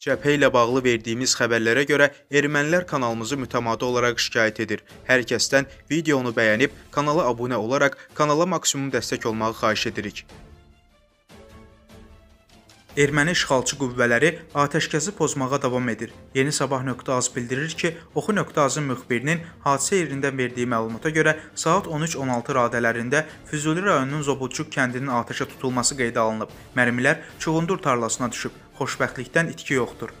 Cəbhə ilə bağlı verdiyimiz xəbərlərə görə ermənilər kanalımızı mütəmadi olaraq şikayət edir. Hər kəsdən videonu bəyənib, kanala abunə olaraq kanala maksimum dəstək olmağı xahiş edirik. Erməni işğalçı qüvvələri atəşkəsi pozmağa davam edir. Yeni Sabah.az bildirir ki, Oxu.azın müxbirinin hadisə yerindən verdiyi məlumata görə saat 13:16 radələrində Füzuli rayonunun Zobulçuq kəndinin atəşə tutulması qeydə alınıb. Mərmilər Çuğundur tarlasına düşüb. Xoşbəxtlikdən itki yoxdur.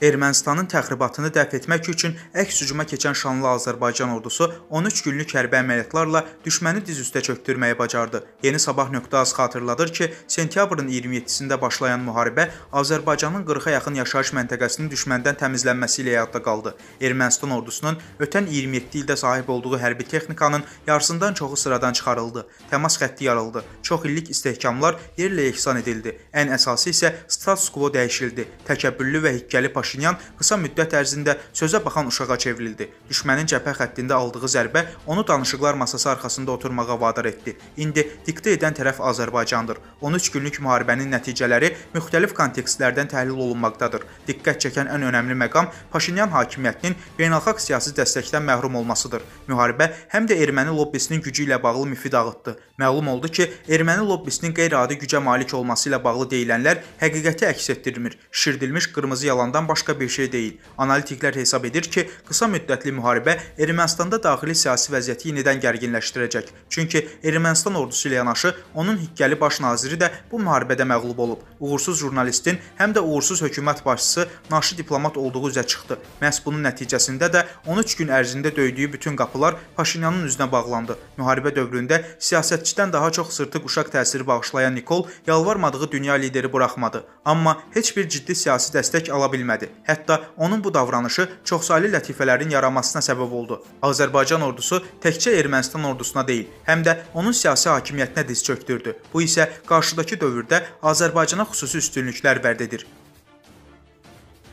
Ermənistanın təxribatını dəf etmək üçün əks hücuma keçən şanlı Azərbaycan ordusu 13 günlük hərbi əməliyyatlarla düşməni diz üstə çökdürməyi bacardı. Yeni sabah.az xatırladır ki, sentyabrın 27-sində başlayan müharibə Azərbaycanın 40-a yaxın yaşayış məntəqəsinin düşməndən təmizlənməsi ilə yadda qaldı. Ermənistan ordusunun ötən 27 ildə sahib olduğu hərbi texnikanın yarısından çoxu sıradan çıxarıldı. Təmas xətti yarıldı. Çox illik istehkamlar yerlə yeksan edildi. Ən əsası isə status quo dəyişildi. Təkəbbüllü və hikkəli paşa Paşinyan qısa müddət ərzində sözə baxan uşağa çevrildi. Düşmənin cəbhə xəttində aldığı zərbə onu danışıqlar masası arxasında oturmağa vadar etdi. İndi diktə edən tərəf Azərbaycandır. 13 günlük müharibənin nəticələri müxtəlif kontekstlərdən təhlil olunmaqdadır. Diqqət çəkən ən önəmli məqam Paşinyan hakimiyyətinin beynəlxalq siyasi dəstəkdən məhrum olmasıdır. Müharibə həm də erməni lobbisinin gücü ilə bağlı müfi dağıtdı. Məlum oldu ki, erməni lobbisinin qeyri-adi gücə malik olması ilə bağlı deyilənlər həqiqəti əks etdirmir. Şirdilmiş qırmızı yalandan baş başqa bir şey deyil. Analitiklər hesab edir ki, qısa müddətli müharibə Ermənistanda daxili siyasi vəziyyəti yenidən gərginləşdirəcək. Çünki Ermənistan ordusu ilə yanaşı onun hikkəli baş naziri də bu müharibədə məğlub olub. Uğursuz jurnalistin həm də uğursuz hökumət başçısı naşı diplomat olduğu üzə çıxdı. Məhz bunun nəticəsində də 13 gün ərzində döydüyü bütün qapılar Paşinyanın üzünə bağlandı. Müharibə dövründə siyasətçidən daha çox sırtı quşaq təsiri bağışlayan Nikol yalvarmadığı dünya lideri buraxmadı, amma heç bir ciddi siyasi dəstək ala bilmədi. Hətta onun bu davranışı çoxsaylı lətifələrin yaranmasına səbəb oldu. Azərbaycan ordusu təkcə Ermənistan ordusuna deyil, həm də onun siyasi hakimiyyətinə diz çökdürdü. Bu isə qarşıdakı dövrdə Azərbaycana xüsusi üstünlüklər vəd edir.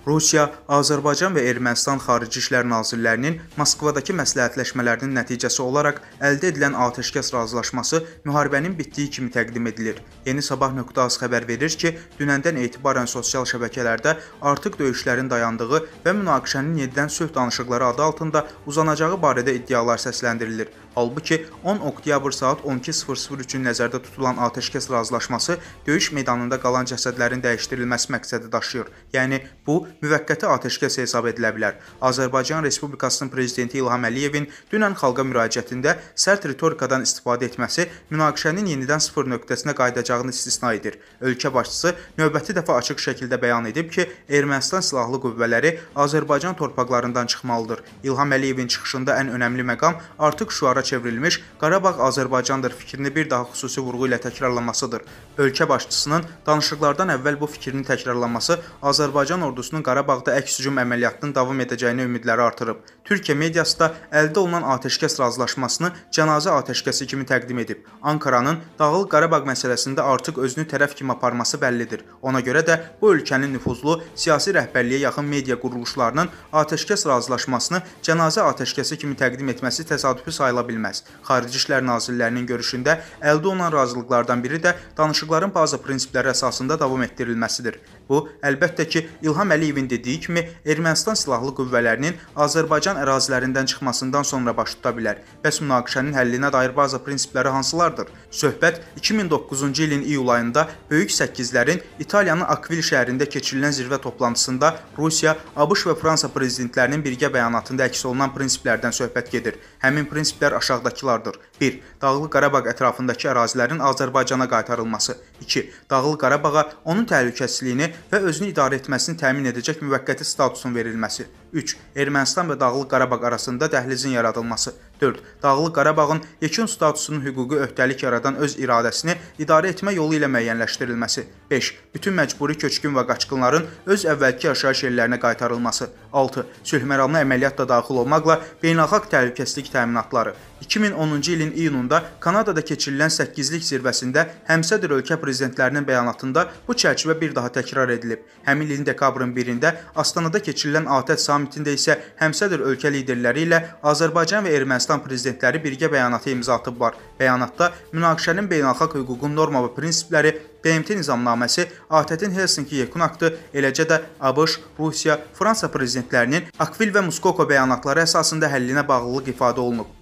Rusiya, Azərbaycan və Ermənistan xarici işlər nazirlərinin Moskvadakı məsləhətləşmələrinin nəticəsi olaraq əldə edilən atəşkəs razılaşması müharibənin bitdiyi kimi təqdim edilir. Yeni sabah.az xəbər verir ki, dünəndən etibarən sosial şəbəkələrdə artıq döyüşlərin dayandığı və münaqişənin yenidən sülh danışıqları adı altında uzanacağı barədə iddialar səsləndirilir. Halbuki 10 oktyabr saat 12:00 üçün nəzərdə tutulan atəşkəs razılaşması döyüş meydanında qalan cəsədlərin dəyişdirilməsi məqsədi daşıyır. Yəni bu müvəqqəti atəşkəs hesab edilə bilər. Azərbaycan Respublikasının prezidenti İlham Əliyevin dünən xalqa müraciətində sərt ritorikadan istifadə etməsi münaqişənin yenidən sıfır nöqtəsinə qayıdacağını istisna edir. Ölkə başçısı növbəti dəfə açıq şəkildə bəyan edib ki, Ermənistan silahlı qüvvələri Azərbaycan torpaqlarından çıxmalıdır. İlham Əliyevin çıxışında ən önəmli məqam artıq şuara çevrilmiş Qarabağ Azərbaycandır fikrini bir daha xüsusi vurğu ilə təkrarlamasıdır. Ölkə başçısının danışıqlardan əvvəl bu fikrini təkrarlaması Azərbaycan ordusunun Qarabağda əks hücum əməliyyatının davam edəcəyini ümidləri artırıb. Türkiyə mediası da əldə olunan atəşkəs razılaşmasını cənazə atəşkəsi kimi təqdim edib. Ankaranın Dağlıq Qarabağ məsələsində artıq özünü tərəf kimi aparması bəllidir. Ona görə də bu ölkənin nüfuzlu siyasi rəhbərliyə yaxın media quruluşlarının atəşkəs razılaşmasını cənazə atəşkəsi kimi təqdim etməsi təsadüfi sayıla bilər bilməz. Xarici İşlər Nazirlərinin görüşündə əldə olunan razılıqlardan biri də danışıqların bazı prinsipləri əsasında davam etdirilməsidir. Bu, əlbəttə ki, İlham Əliyevin dediyi kimi Ermənistan silahlı qüvvələrinin Azərbaycan ərazilərindən çıxmasından sonra baş tuta bilər. Bəs münaqişənin həllinə dair bazı prinsipləri hansılardır? Söhbət 2009-cu ilin iyul ayında Böyük 8-lərin İtaliyanın Akvil şəhərində keçirilən zirvə toplantısında Rusiya, ABŞ və Fransa prezidentlərinin birgə bəyanatında əks olunan prinsiplərdən söhbət gedir. Həmin prinsiplər aşağıdakılardır. 1. Dağlıq Qarabağ ətrafındakı ərazilərin Azərbaycana qaytarılması. 2. Dağlıq Qarabağa onun təhlükəsizliyini və özünü idarə etməsini təmin edəcək müvəqqəti statusun verilməsi. 3. Ermənistan və Dağlıq Qarabağ arasında dəhlizin yaradılması. 4. Dağlıq Qarabağın yekun statusunun hüquqi öhdəlik yaradan öz iradəsini idarə etmə yolu ilə müəyyənləşdirilməsi. 5. Bütün məcburi köçkün və qaçqınların öz əvvəlki yaşayış yerlərinə qaytarılması. 6. Sülhməramlı əməliyyat da daxil olmaqla beynəlxalq təhlükəsizlik təminatları. 2010-cu ilin iyununda Kanadada keçirilən 8-lik zirvəsində həmsədr ölkə prezidentlərinin bəyanatında bu çərçivə bir daha təkrar edilib. Həmin ilin dekabrın 1-də Astanada keçirilən ATƏT e samitində isə həmsədr ölkə liderləri ilə Azərbaycan və Ermənistan prezidentləri birgə bəyanata imza atıblar. Bəyanatda münaqişənin beynəlxalq hüququn norma və prinsipləri BMT nizamnaməsi, ATƏT-in e Helsinki yekun aktı, eləcə də ABŞ, Rusiya, Fransa prezidentlərinin Akvil və Muskoko bəyanatları əsasında həllinə bağlılıq ifadə olunub.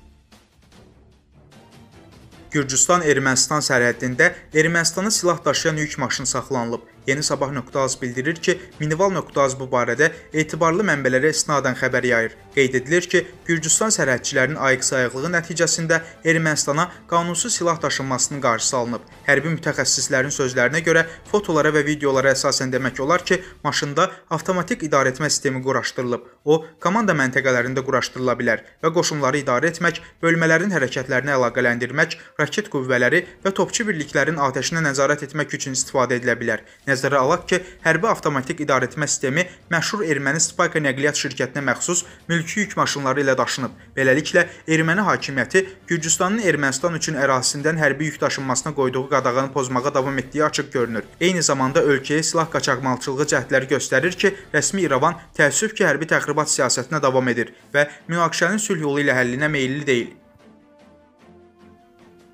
Gürcüstan-Ermənistan sərhəddində Ermənistana silah daşıyan yük maşını saxlanılıb. Yeni Sabah.az bildirir ki, Minival.az bu barədə etibarlı mənbələrə istinadən xəbər yayır. Qeyd edilir ki, Gürcüstan sərhədçilərinin ayıq-sayıqlığı nəticəsində Ermənistana qanunsuz silah daşınmasının qarşısı alınıb. Hərbi mütəxəssislərin sözlərinə görə fotolara və videolara əsasən demək olar ki, maşında avtomatik idarəetmə sistemi quraşdırılıb. O, komanda məntəqələrində quraşdırıla bilər və qoşunları idarə etmək, bölmələrin hərəkətlərini əlaqələndirmək, raket qüvvələri və topçu birliklərin atəşinə nəzarət etmək üçün istifadə edilə bilər. Nəzarət nəzərə alaq ki, hərbi avtomatik idarəetmə sistemi məşhur erməni Spayka nəqliyyat şirkətinə məxsus mülki yük maşınları ilə daşınıb. Beləliklə, erməni hakimiyyəti Gürcüstanın Ermənistan üçün ərazisindən hərbi yük daşınmasına qoyduğu qadağanı pozmağa davam etdiyi açıq görünür. Eyni zamanda ölkəyə silah qaçaqmalçılığı cəhdləri göstərir ki, rəsmi İrəvan təəssüf ki, hərbi təxribat siyasətinə davam edir və münaqişənin sülh yolu ilə həllinə meylli deyil.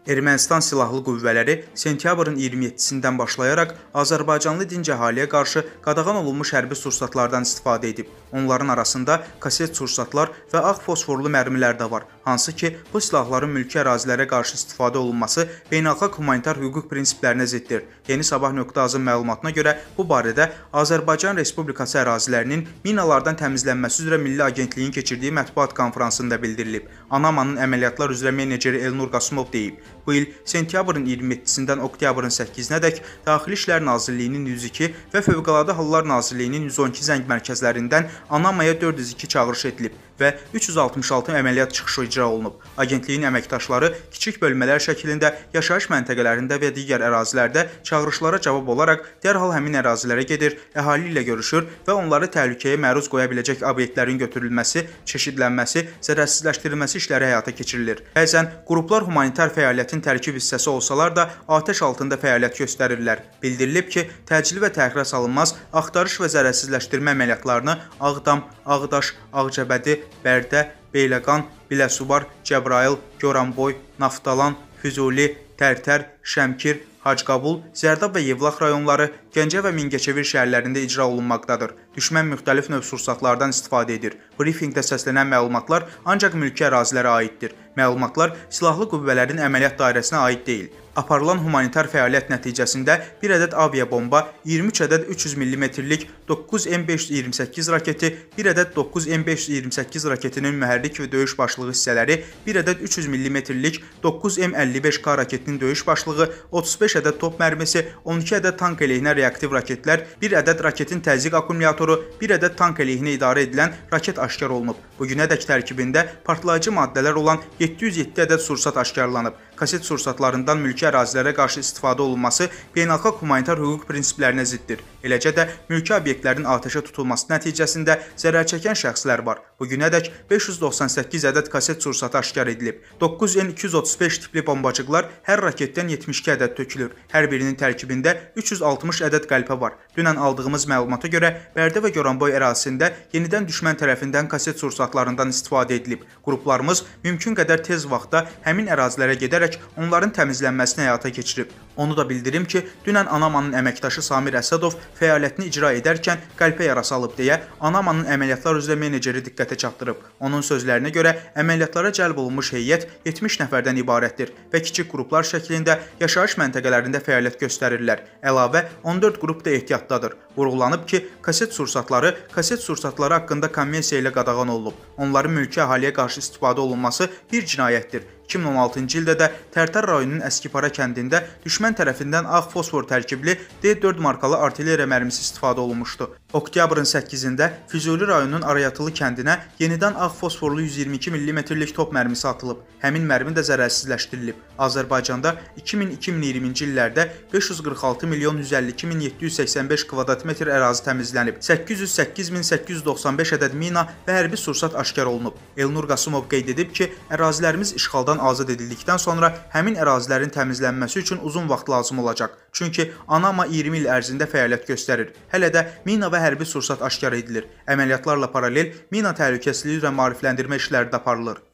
Ermənistan silahlı qüvvələri sentyabrın 27-dən başlayaraq azərbaycanlı dinc əhaliyə qarşı qadağan olunmuş hərbi sursatlardan istifadə edib. Onların arasında kaset sursatlar və ağ fosforlu mərmilər də var hansı ki, bu silahların mülki ərazilərə qarşı istifadə olunması beynəlxalq humanitar hüquq prinsiplərinə ziddir. Yeni sabah.az-ın məlumatına görə bu barədə Azərbaycan Respublikası ərazilərinin minalardan təmizlənməsi üzrə Milli Agentliyin keçirdiyi mətbuat konfransında bildirilib. Anamanın əməliyyatlar üzrə meneceri Elnur Qasımov deyib, bu il sentyabrın 27-dən oktyabrın 8-nədək Daxili İşlər Nazirliyinin 102 və Fövqəladə Hallar Nazirliyinin 112 zəng mərkəzlərindən Anamaya 402 çağırış edilib və 366 əməliyyat çıxışı icra olunub. Agentliyin əməkdaşları kiçik bölmələr şəklində yaşayış məntəqələrində və digər ərazilərdə çağırışlara cavab olaraq dərhal həmin ərazilərə gedir, əhali ilə görüşür və onları təhlükəyə məruz qoya biləcək obyektlərin götürülməsi, çeşidlənməsi, zərərsizləşdirilməsi işləri həyata keçirilir. Bəzən qruplar humanitar fəaliyyətin tərkib hissəsi olsalar da atəş altında fəaliyyət göstərirlər. Bildirilib ki, təcili və təxirə salınmaz axtarış və zərərsizləşdirmə əməliyyatlarını Ağdam, Ağdaş, Ağcəbədi, Bərdə, Beyləqan, Biləsuvar, Cəbrayıl, Goranboy, Naftalan, Füzuli, Tərtər, Şəmkir, Hacqabul, Zərdab və Yevlax rayonları, Gəncə və Mingəçevir şəhərlərində icra olunmaqdadır. Düşmən müxtəlif növ sursatlardan istifadə edir. Briefinqdə səslənən məlumatlar ancaq mülki ərazilərə aiddir. Məlumatlar silahlı qüvvələrin əməliyyat dairəsinə aid deyil. Aparılan humanitar fəaliyyət nəticəsində 1 ədəd aviabomba, 23 ədəd 300 mm-lik 9 M528 raketi, 1 ədəd 9 M528 raketinin mühərrik və döyüş başlığı hissələri, 1 ədəd 300 mm-lik 9 M55K raketinin döyüş başlığı, 35 45 ədəd top mərmisi, 12 ədəd tank əleyhinə reaktiv raketlər, 1 ədəd raketin təzyiq akkumulatoru, 1 ədəd tank əleyhinə idarə edilən raket aşkar olunub. Bugünədək tərkibində partlayıcı maddələr olan 707 ədəd sursat aşkarlanıb kaset sursatlarından mülki ərazilərə qarşı istifadə olunması beynəlxalq humanitar hüquq prinsiplərinə ziddir. Eləcə də mülki obyektlərin atəşə tutulması nəticəsində zərər çəkən şəxslər var. Bu günədək 598 ədəd kaset sursatı aşkar edilib. 9N235 tipli bombacıqlar hər raketdən 72 ədəd tökülür. Hər birinin tərkibində 360 ədəd qəlpə var. Dünən aldığımız məlumata görə Bərdə və Goranboy ərazisində yenidən düşmən tərəfindən kaset sursatlarından istifadə edilib. Qruplarımız mümkün qədər tez vaxtda həmin ərazilərə gedərək edərək onların təmizlənməsini həyata keçirib. Onu da bildirim ki, dünən Anamanın əməkdaşı Samir Əsədov fəaliyyətini icra edərkən qəlpə yarası alıb deyə Anamanın əməliyyatlar üzrə meneceri diqqətə çatdırıb. Onun sözlərinə görə əməliyyatlara cəlb olunmuş heyət 70 nəfərdən ibarətdir və kiçik qruplar şəklində yaşayış məntəqələrində fəaliyyət göstərirlər. Əlavə 14 qrup da ehtiyatdadır. Vurğulanıb ki, kaset sursatları kaset sursatları haqqında konvensiya ilə qadağan olunub. Onların mülki əhaliyə qarşı istifadə olunması bir cinayətdir 2016-cı ildə də Tərtər rayonunun Əskipara kəndində düşmən tərəfindən ağ fosfor tərkibli D4 markalı artilleriya mərmisi istifadə olunmuşdu. Oktyabrın 8-də Füzuli rayonunun Arayatılı kəndinə yenidən ağ fosforlu 122 mm-lik top mərmisi atılıb. Həmin mərmi də zərərsizləşdirilib. Azərbaycanda 2000-2020-ci illərdə 546 milyon 152 min 785 kvadrat metr ərazi təmizlənib. 808.895 ədəd mina və hərbi sursat aşkar olunub. Elnur Qasımov qeyd edib ki, ərazilərimiz işğaldan işğaldan azad edildikdən sonra həmin ərazilərin təmizlənməsi üçün uzun vaxt lazım olacaq. Çünki Anama 20 il ərzində fəaliyyət göstərir. Hələ də mina və hərbi sursat aşkar edilir. Əməliyyatlarla paralel mina təhlükəsizliyi və maarifləndirmə işləri də aparılır.